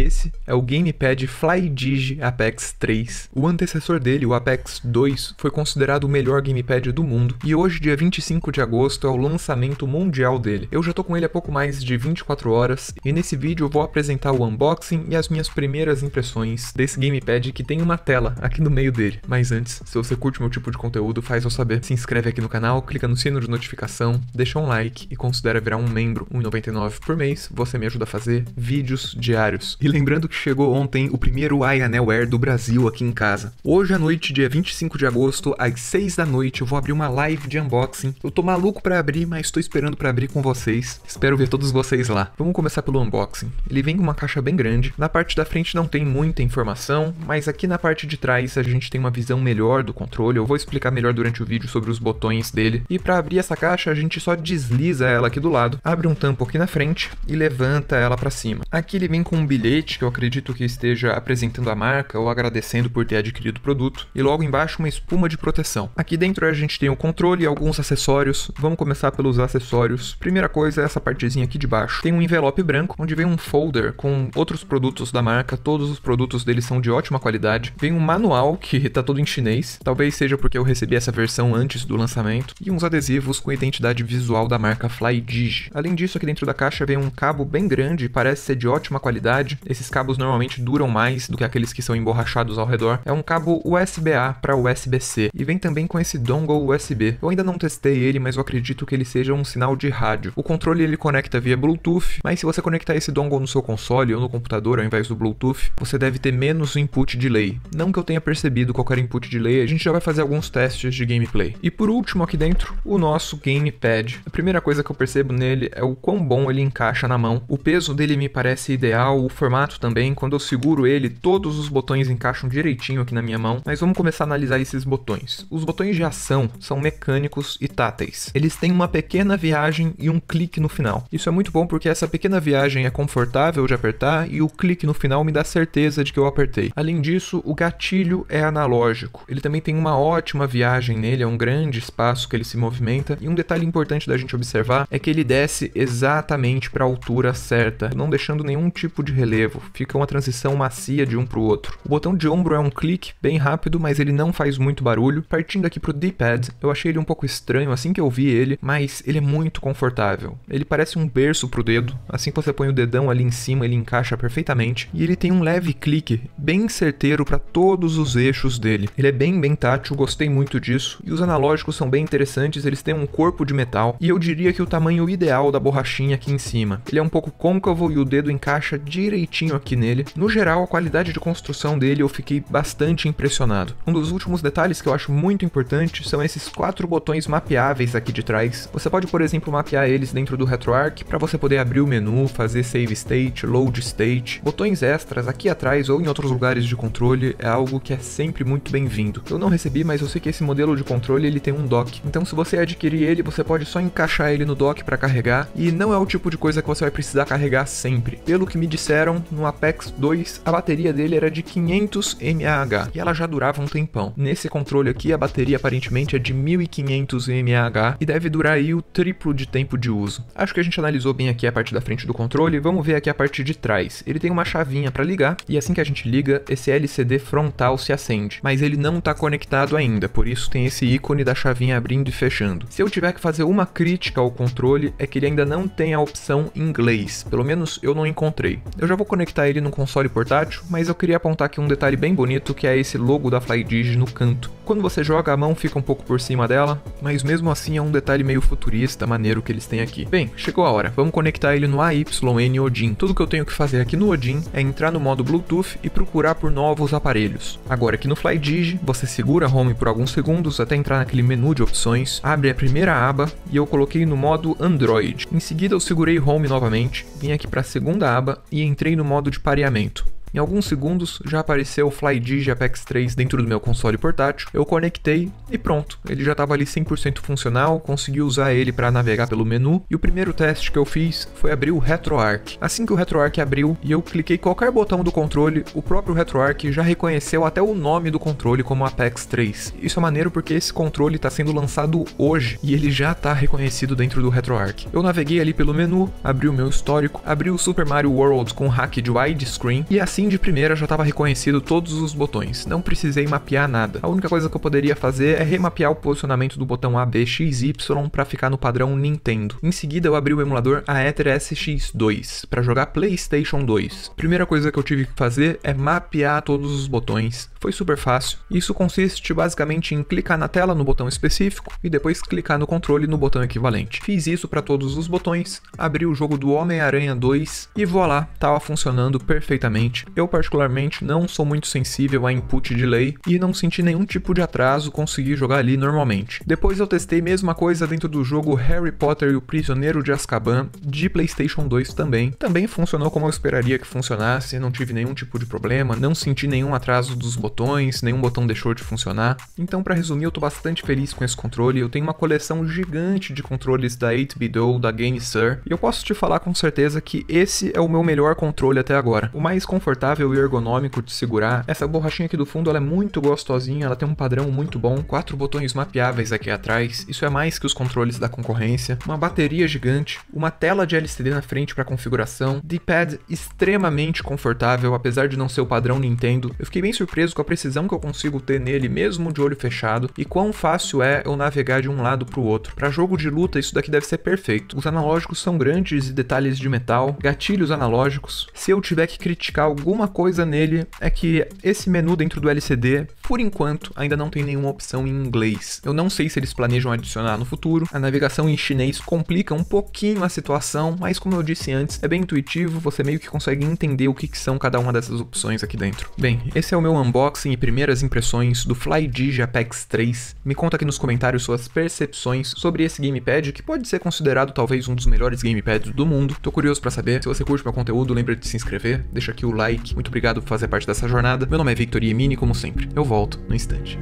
Esse é o gamepad FlyDigi Apex 3. O antecessor dele, o Apex 2, foi considerado o melhor gamepad do mundo e hoje, dia 25 de agosto, é o lançamento mundial dele. Eu já tô com ele há pouco mais de 24 horas e nesse vídeo eu vou apresentar o unboxing e as minhas primeiras impressões desse gamepad que tem uma tela aqui no meio dele. Mas antes, se você curte meu tipo de conteúdo, faz eu saber. Se inscreve aqui no canal, clica no sino de notificação, deixa um like e considera virar um membro, R$ 1,99 por mês, você me ajuda a fazer vídeos diários. E lembrando que chegou ontem o primeiro Air do Brasil aqui em casa. Hoje à noite, dia 25 de agosto, às 6 da noite, eu vou abrir uma live de unboxing. Eu tô maluco para abrir, mas tô esperando para abrir com vocês. Espero ver todos vocês lá. Vamos começar pelo unboxing. Ele vem com uma caixa bem grande. Na parte da frente não tem muita informação, mas aqui na parte de trás a gente tem uma visão melhor do controle. Eu vou explicar melhor durante o vídeo sobre os botões dele. E para abrir essa caixa, a gente só desliza ela aqui do lado, abre um tampo aqui na frente e levanta ela para cima. Aqui ele vem com um bilhete bilhete que eu acredito que esteja apresentando a marca ou agradecendo por ter adquirido o produto, e logo embaixo uma espuma de proteção. Aqui dentro a gente tem o controle e alguns acessórios. Vamos começar pelos acessórios. Primeira coisa é essa partezinha aqui de baixo. Tem um envelope branco onde vem um folder com outros produtos da marca, todos os produtos deles são de ótima qualidade. Vem um manual que tá todo em chinês, talvez seja porque eu recebi essa versão antes do lançamento, e uns adesivos com identidade visual da marca Flydigi. Além disso, aqui dentro da caixa vem um cabo bem grande, parece ser de ótima qualidade, esses cabos normalmente duram mais do que aqueles que são emborrachados ao redor. É um cabo USB-A para USB-C e vem também com esse dongle USB. Eu ainda não testei ele, mas eu acredito que ele seja um sinal de rádio. O controle ele conecta via Bluetooth, mas se você conectar esse dongle no seu console ou no computador ao invés do Bluetooth, você deve ter menos input delay. Não que eu tenha percebido qualquer input delay, a gente já vai fazer alguns testes de gameplay. E por último aqui dentro, o nosso gamepad. A primeira coisa que eu percebo nele é o quão bom ele encaixa na mão. O peso dele me parece ideal, o formato formato também, quando eu seguro ele, todos os botões encaixam direitinho aqui na minha mão, mas vamos começar a analisar esses botões. Os botões de ação são mecânicos e táteis. Eles têm uma pequena viagem e um clique no final. Isso é muito bom porque essa pequena viagem é confortável de apertar e o clique no final me dá certeza de que eu apertei. Além disso, o gatilho é analógico. Ele também tem uma ótima viagem nele, é um grande espaço que ele se movimenta. E um detalhe importante da gente observar é que ele desce exatamente para a altura certa, não deixando nenhum tipo de relevo fica uma transição macia de um para o outro. O botão de ombro é um clique bem rápido, mas ele não faz muito barulho. Partindo aqui para o D-pad, eu achei ele um pouco estranho assim que eu vi ele, mas ele é muito confortável. Ele parece um berço para o dedo, assim que você põe o dedão ali em cima ele encaixa perfeitamente e ele tem um leve clique bem certeiro para todos os eixos dele. Ele é bem bem tátil, gostei muito disso e os analógicos são bem interessantes, eles têm um corpo de metal e eu diria que o tamanho ideal da borrachinha aqui em cima. Ele é um pouco côncavo e o dedo encaixa direitinho bonitinho aqui nele. No geral, a qualidade de construção dele eu fiquei bastante impressionado. Um dos últimos detalhes que eu acho muito importante são esses quatro botões mapeáveis aqui de trás. Você pode, por exemplo, mapear eles dentro do RetroArch para você poder abrir o menu, fazer save state, load state. Botões extras aqui atrás ou em outros lugares de controle é algo que é sempre muito bem-vindo. Eu não recebi, mas eu sei que esse modelo de controle ele tem um dock. Então se você adquirir ele, você pode só encaixar ele no dock para carregar e não é o tipo de coisa que você vai precisar carregar sempre. Pelo que me disseram, enquanto no Apex 2 a bateria dele era de 500 mAh e ela já durava um tempão. Nesse controle aqui a bateria aparentemente é de 1500 mAh e deve durar aí o triplo de tempo de uso. Acho que a gente analisou bem aqui a parte da frente do controle, vamos ver aqui a parte de trás. Ele tem uma chavinha para ligar e assim que a gente liga, esse LCD frontal se acende, mas ele não está conectado ainda, por isso tem esse ícone da chavinha abrindo e fechando. Se eu tiver que fazer uma crítica ao controle é que ele ainda não tem a opção inglês, pelo menos eu não encontrei. Eu já vou conectar ele num console portátil, mas eu queria apontar aqui um detalhe bem bonito que é esse logo da FlyDigi no canto. Quando você joga, a mão fica um pouco por cima dela, mas mesmo assim é um detalhe meio futurista, maneiro que eles têm aqui. Bem, chegou a hora, vamos conectar ele no AYN Odin. Tudo que eu tenho que fazer aqui no Odin é entrar no modo Bluetooth e procurar por novos aparelhos. Agora aqui no FlyDigi, você segura Home por alguns segundos até entrar naquele menu de opções, abre a primeira aba e eu coloquei no modo Android. Em seguida eu segurei Home novamente, vim aqui para a segunda aba e entrei no modo de pareamento. Em alguns segundos já apareceu o FlyDigi Apex 3 dentro do meu console portátil, eu conectei e pronto, ele já estava ali 100% funcional, consegui usar ele para navegar pelo menu e o primeiro teste que eu fiz foi abrir o RetroArch. Assim que o RetroArch abriu e eu cliquei qualquer botão do controle, o próprio RetroArch já reconheceu até o nome do controle como Apex 3. Isso é maneiro porque esse controle está sendo lançado hoje e ele já está reconhecido dentro do RetroArch. Eu naveguei ali pelo menu, abri o meu histórico, abri o Super Mario World com hack de widescreen e assim Assim de primeira já estava reconhecido todos os botões, não precisei mapear nada. A única coisa que eu poderia fazer é remapear o posicionamento do botão A, B, X, Y para ficar no padrão Nintendo. Em seguida eu abri o emulador Aether SX2 para jogar PlayStation 2. Primeira coisa que eu tive que fazer é mapear todos os botões. Foi super fácil. Isso consiste basicamente em clicar na tela no botão específico e depois clicar no controle no botão equivalente. Fiz isso para todos os botões, abri o jogo do Homem-Aranha 2 e voilá, tava funcionando perfeitamente. Eu, particularmente, não sou muito sensível a input delay e não senti nenhum tipo de atraso, consegui jogar ali normalmente. Depois eu testei mesma coisa dentro do jogo Harry Potter e o Prisioneiro de Azkaban de PlayStation 2 também. Também funcionou como eu esperaria que funcionasse, não tive nenhum tipo de problema, não senti nenhum atraso dos botões, nenhum botão deixou de funcionar. Então, para resumir, eu tô bastante feliz com esse controle. Eu tenho uma coleção gigante de controles da 8BDO, da GameSir, e eu posso te falar com certeza que esse é o meu melhor controle até agora. O mais confortável confortável e ergonômico de segurar. Essa borrachinha aqui do fundo ela é muito gostosinha, ela tem um padrão muito bom, quatro botões mapeáveis aqui atrás, isso é mais que os controles da concorrência, uma bateria gigante, uma tela de LCD na frente para configuração, D-pad extremamente confortável, apesar de não ser o padrão Nintendo. Eu fiquei bem surpreso com a precisão que eu consigo ter nele mesmo de olho fechado e quão fácil é eu navegar de um lado para o outro. Para jogo de luta isso daqui deve ser perfeito. Os analógicos são grandes e detalhes de metal, gatilhos analógicos. Se eu tiver que criticar algum alguma coisa nele é que esse menu dentro do LCD, por enquanto, ainda não tem nenhuma opção em inglês. Eu não sei se eles planejam adicionar no futuro. A navegação em chinês complica um pouquinho a situação, mas como eu disse antes, é bem intuitivo, você meio que consegue entender o que, que são cada uma dessas opções aqui dentro. Bem, esse é o meu unboxing e primeiras impressões do FlyDigi Apex 3. Me conta aqui nos comentários suas percepções sobre esse gamepad, que pode ser considerado talvez um dos melhores gamepads do mundo. Tô curioso para saber. Se você curte meu conteúdo, lembra de se inscrever, deixa aqui o like muito obrigado por fazer parte dessa jornada. Meu nome é Victor Mini, como sempre. Eu volto no instante.